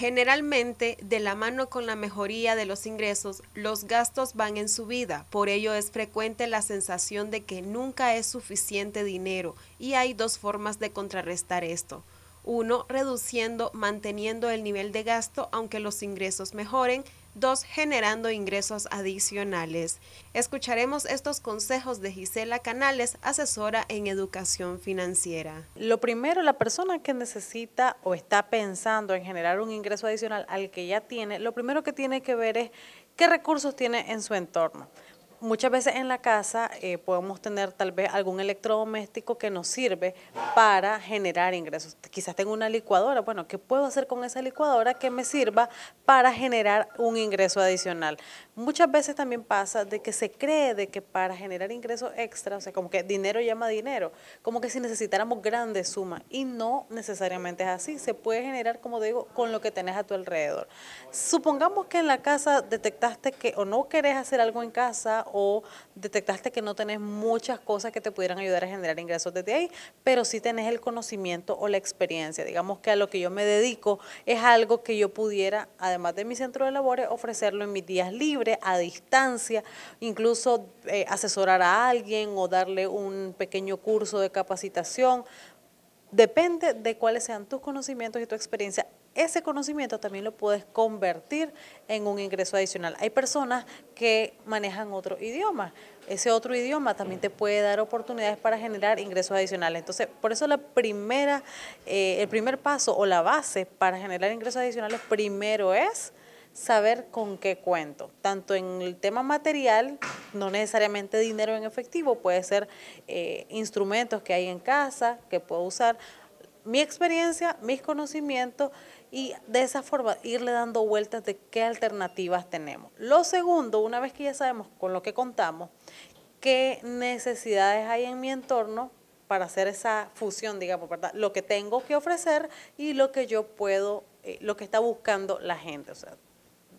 Generalmente, de la mano con la mejoría de los ingresos, los gastos van en subida, por ello es frecuente la sensación de que nunca es suficiente dinero y hay dos formas de contrarrestar esto. Uno, reduciendo, manteniendo el nivel de gasto aunque los ingresos mejoren Dos, Generando ingresos adicionales. Escucharemos estos consejos de Gisela Canales, asesora en educación financiera. Lo primero, la persona que necesita o está pensando en generar un ingreso adicional al que ya tiene, lo primero que tiene que ver es qué recursos tiene en su entorno muchas veces en la casa eh, podemos tener tal vez algún electrodoméstico que nos sirve para generar ingresos. Quizás tengo una licuadora, bueno, ¿qué puedo hacer con esa licuadora que me sirva para generar un ingreso adicional? Muchas veces también pasa de que se cree de que para generar ingresos extra, o sea, como que dinero llama dinero, como que si necesitáramos grandes sumas y no necesariamente es así, se puede generar, como digo, con lo que tenés a tu alrededor. Supongamos que en la casa detectaste que o no querés hacer algo en casa o detectaste que no tenés muchas cosas que te pudieran ayudar a generar ingresos desde ahí, pero sí tenés el conocimiento o la experiencia. Digamos que a lo que yo me dedico es algo que yo pudiera, además de mi centro de labores, ofrecerlo en mis días libres, a distancia, incluso eh, asesorar a alguien o darle un pequeño curso de capacitación. Depende de cuáles sean tus conocimientos y tu experiencia ese conocimiento también lo puedes convertir en un ingreso adicional. Hay personas que manejan otro idioma. Ese otro idioma también te puede dar oportunidades para generar ingresos adicionales. Entonces, por eso la primera, eh, el primer paso o la base para generar ingresos adicionales primero es saber con qué cuento, tanto en el tema material, no necesariamente dinero en efectivo, puede ser eh, instrumentos que hay en casa que puedo usar, mi experiencia, mis conocimientos y de esa forma irle dando vueltas de qué alternativas tenemos. Lo segundo, una vez que ya sabemos con lo que contamos, qué necesidades hay en mi entorno para hacer esa fusión, digamos, ¿verdad? Lo que tengo que ofrecer y lo que yo puedo, eh, lo que está buscando la gente, o sea,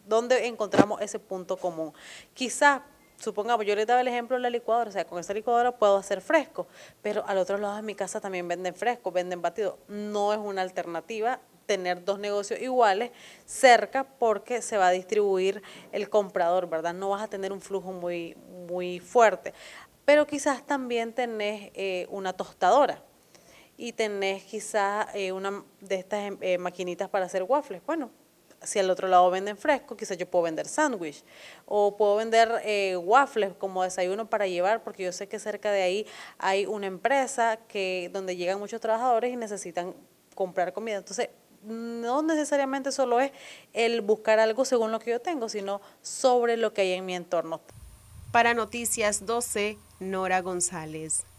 dónde encontramos ese punto común. Quizás supongamos, yo le daba el ejemplo de la licuadora, o sea, con esa licuadora puedo hacer fresco, pero al otro lado de mi casa también venden fresco, venden batido. No es una alternativa tener dos negocios iguales cerca porque se va a distribuir el comprador, ¿verdad? No vas a tener un flujo muy, muy fuerte. Pero quizás también tenés eh, una tostadora y tenés quizás eh, una de estas eh, maquinitas para hacer waffles. Bueno, si al otro lado venden fresco, quizás yo puedo vender sándwich o puedo vender waffles como desayuno para llevar, porque yo sé que cerca de ahí hay una empresa que donde llegan muchos trabajadores y necesitan comprar comida. Entonces, no necesariamente solo es el buscar algo según lo que yo tengo, sino sobre lo que hay en mi entorno. Para Noticias 12, Nora González.